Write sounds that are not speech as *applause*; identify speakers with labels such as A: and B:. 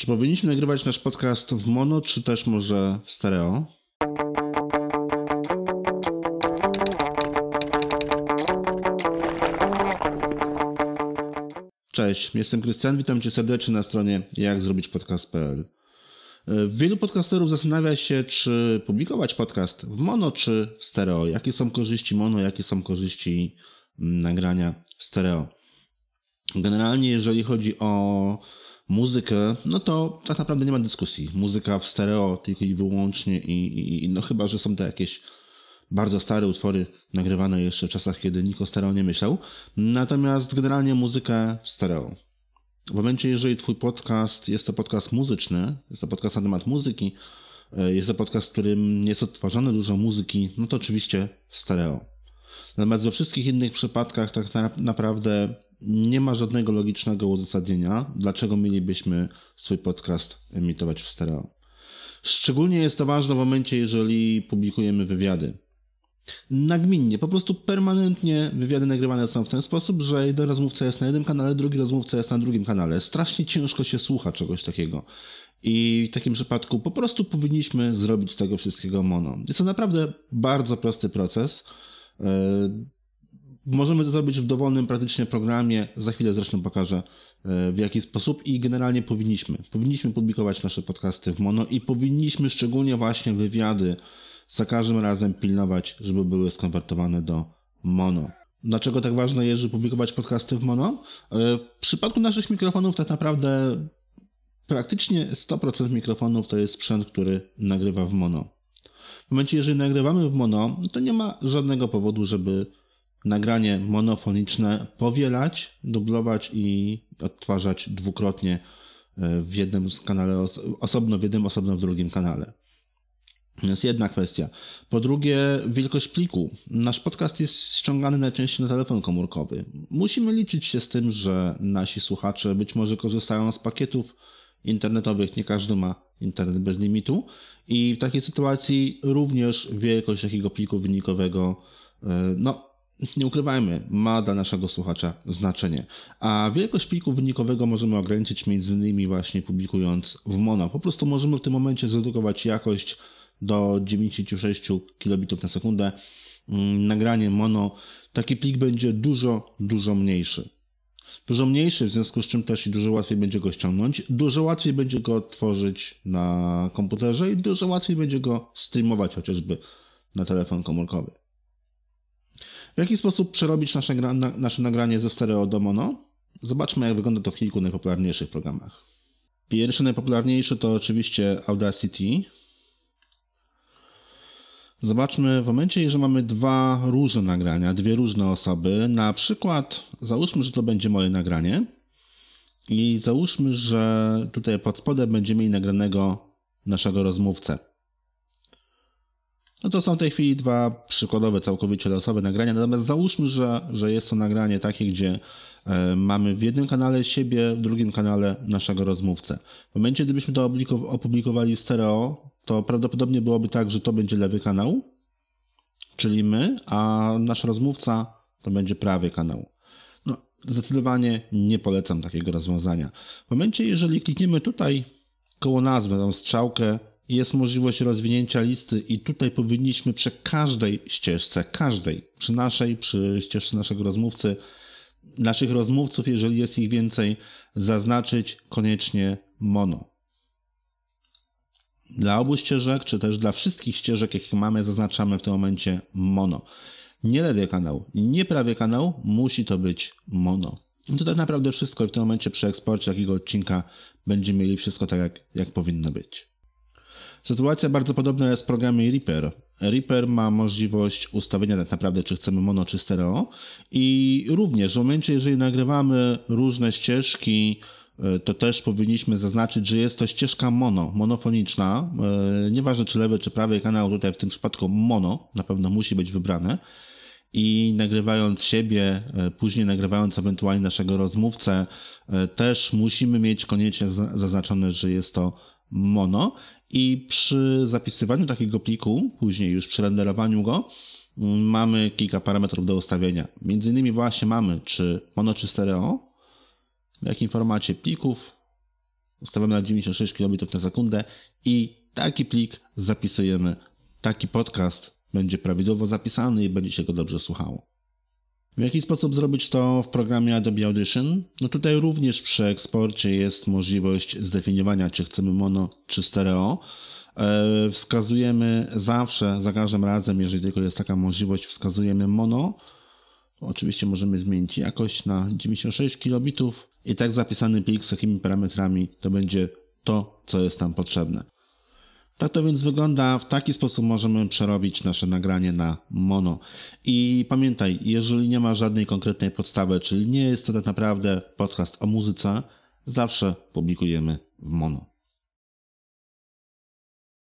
A: Czy powinniśmy nagrywać nasz podcast w mono, czy też może w stereo? Cześć, jestem Krystian, witam cię serdecznie na stronie jakzrobićpodcast.pl. Wielu podcasterów zastanawia się, czy publikować podcast w mono, czy w stereo. Jakie są korzyści mono, jakie są korzyści nagrania w stereo. Generalnie, jeżeli chodzi o muzykę, no to tak naprawdę nie ma dyskusji. Muzyka w stereo tylko i wyłącznie i, i, no chyba, że są to jakieś bardzo stare utwory nagrywane jeszcze w czasach, kiedy nikt o stereo nie myślał. Natomiast generalnie muzykę w stereo. W momencie, jeżeli twój podcast jest to podcast muzyczny, jest to podcast na temat muzyki, e, jest to podcast, w którym jest odtwarzane dużo muzyki, no to oczywiście w stereo. Natomiast we wszystkich innych przypadkach tak naprawdę nie ma żadnego logicznego uzasadnienia, dlaczego mielibyśmy swój podcast emitować w stereo. Szczególnie jest to ważne w momencie, jeżeli publikujemy wywiady. Nagminnie, po prostu permanentnie wywiady nagrywane są w ten sposób, że jeden rozmówca jest na jednym kanale, drugi rozmówca jest na drugim kanale. Strasznie ciężko się słucha czegoś takiego. I w takim przypadku po prostu powinniśmy zrobić z tego wszystkiego mono. Jest to naprawdę bardzo prosty proces. E, Możemy to zrobić w dowolnym praktycznie programie. Za chwilę zresztą pokażę e, w jaki sposób i generalnie powinniśmy. Powinniśmy publikować nasze podcasty w mono i powinniśmy szczególnie właśnie wywiady za każdym razem pilnować, żeby były skonwertowane do mono. Dlaczego tak ważne jest, żeby publikować podcasty w mono? E, w przypadku naszych mikrofonów tak naprawdę praktycznie 100% mikrofonów to jest sprzęt, który nagrywa w mono. W momencie, jeżeli nagrywamy w mono, to nie ma żadnego powodu, żeby nagranie monofoniczne powielać, dublować i odtwarzać dwukrotnie e, w jednym z kanale, osobno w jednym, osobno w drugim kanale. To jest jedna kwestia. Po drugie, wielkość pliku. Nasz podcast jest ściągany najczęściej na telefon komórkowy. Musimy liczyć się z tym, że nasi słuchacze być może korzystają z pakietów internetowych. Nie każdy ma internet bez limitu. I w takiej sytuacji również wielkość takiego pliku wynikowego e, no, *laughs* nie ukrywajmy, ma dla naszego słuchacza znaczenie. A wielkość pliku wynikowego możemy ograniczyć między innymi właśnie publikując w mono. Po prostu możemy w tym momencie zredukować jakość do 96 kilobitów na sekundę. Mm, nagranie mono, taki plik będzie dużo, dużo mniejszy. Dużo mniejszy, w związku z czym też i dużo łatwiej będzie go ściągnąć, dużo łatwiej będzie go tworzyć na komputerze i dużo łatwiej będzie go streamować chociażby na telefon komórkowy. W jaki sposób przerobić nasze, na, nasze nagranie ze stereo do mono? Zobaczmy, jak wygląda to w kilku najpopularniejszych programach. Pierwszy najpopularniejszy to oczywiście Audacity. Zobaczmy, w momencie, że mamy dwa różne nagrania, dwie różne osoby, na przykład załóżmy, że to będzie moje nagranie i załóżmy, że tutaj pod spodem będziemy mieli nagranego naszego rozmówcę. No to są w tej chwili dwa przykładowe, całkowicie losowe nagrania, natomiast załóżmy, że, że jest to nagranie takie, gdzie e, mamy w jednym kanale siebie, w drugim kanale naszego rozmówcę. W momencie, gdybyśmy to opublikowali w stereo, to prawdopodobnie byłoby tak, że to będzie lewy kanał, czyli my, a nasz rozmówca to będzie prawy kanał. No, zdecydowanie nie polecam takiego rozwiązania. W momencie, jeżeli klikniemy tutaj koło nazwy, tą strzałkę jest możliwość rozwinięcia listy i tutaj powinniśmy przy każdej ścieżce, każdej, przy naszej, przy ścieżce naszego rozmówcy, naszych rozmówców, jeżeli jest ich więcej, zaznaczyć koniecznie mono. Dla obu ścieżek, czy też dla wszystkich ścieżek, jakich mamy, zaznaczamy w tym momencie mono. Nie lewy kanał, nie prawy kanał, musi to być mono. I to tak naprawdę wszystko w tym momencie przy eksporcie takiego odcinka będziemy mieli wszystko tak, jak, jak powinno być. Sytuacja bardzo podobna jest w programie Reaper. Reaper ma możliwość ustawienia tak naprawdę, czy chcemy mono, czy stereo. I również w momencie, jeżeli nagrywamy różne ścieżki, e, to też powinniśmy zaznaczyć, że jest to ścieżka mono, monofoniczna. E, nieważne czy lewy, czy prawy kanał, tutaj w tym przypadku mono na pewno musi być wybrane. I nagrywając siebie, e, później nagrywając ewentualnie naszego rozmówcę, też musimy mieć koniecznie zaznaczone, że jest to mono. I przy zapisywaniu takiego pliku, później już przy renderowaniu go, mamy kilka parametrów do ustawienia. Między innymi właśnie mamy, czy mono, czy stereo, w jakim formacie plików, ustawiamy na 96 km na sekundę i taki plik zapisujemy. Taki podcast będzie prawidłowo zapisany i będzie się go dobrze słuchało. W jaki sposób zrobić to w programie Adobe Audition? No tutaj również przy eksporcie jest możliwość zdefiniowania, czy chcemy mono, czy stereo. E, wskazujemy zawsze, za każdym razem, jeżeli tylko jest taka możliwość, wskazujemy mono. Oczywiście możemy zmienić jakość na 96 kilobitów i tak zapisany plik z takimi parametrami to będzie to, co jest tam potrzebne. Tak to więc wygląda, w taki sposób możemy przerobić nasze nagranie na mono. I pamiętaj, jeżeli nie ma żadnej konkretnej podstawy, czyli nie jest to tak naprawdę podcast o muzyce, zawsze publikujemy w mono.